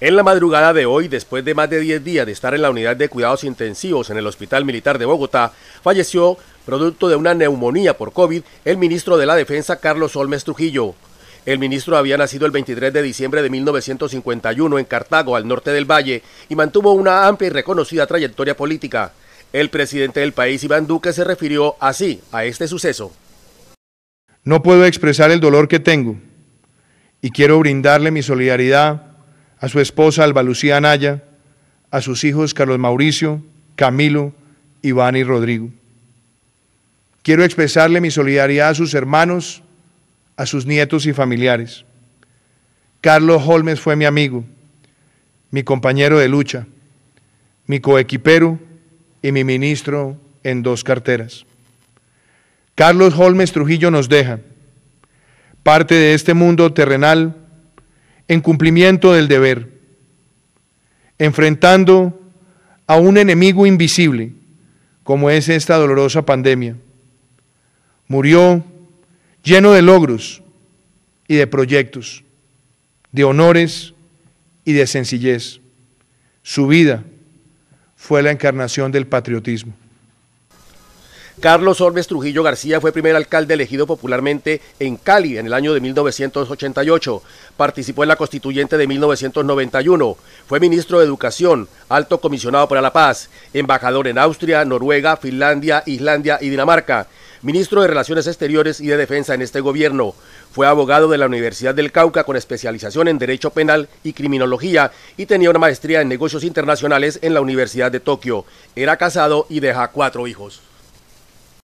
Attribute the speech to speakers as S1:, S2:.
S1: En la madrugada de hoy, después de más de 10 días de estar en la unidad de cuidados intensivos en el Hospital Militar de Bogotá, falleció, producto de una neumonía por COVID, el ministro de la Defensa Carlos Olmes Trujillo. El ministro había nacido el 23 de diciembre de 1951 en Cartago, al norte del Valle, y mantuvo una amplia y reconocida trayectoria política. El presidente del país, Iván Duque, se refirió así a este suceso.
S2: No puedo expresar el dolor que tengo y quiero brindarle mi solidaridad a su esposa Alba Lucía Anaya, a sus hijos Carlos Mauricio, Camilo, Iván y Rodrigo. Quiero expresarle mi solidaridad a sus hermanos, a sus nietos y familiares. Carlos Holmes fue mi amigo, mi compañero de lucha, mi coequipero y mi ministro en dos carteras. Carlos Holmes Trujillo nos deja parte de este mundo terrenal en cumplimiento del deber, enfrentando a un enemigo invisible como es esta dolorosa pandemia. Murió lleno de logros y de proyectos, de honores y de sencillez. Su vida fue la encarnación del patriotismo.
S1: Carlos Orbes Trujillo García fue primer alcalde elegido popularmente en Cali en el año de 1988. Participó en la constituyente de 1991. Fue ministro de Educación, alto comisionado para la paz, embajador en Austria, Noruega, Finlandia, Islandia y Dinamarca ministro de Relaciones Exteriores y de Defensa en este gobierno. Fue abogado de la Universidad del Cauca con especialización en Derecho Penal y Criminología y tenía una maestría en negocios internacionales en la Universidad de Tokio. Era casado y deja cuatro hijos.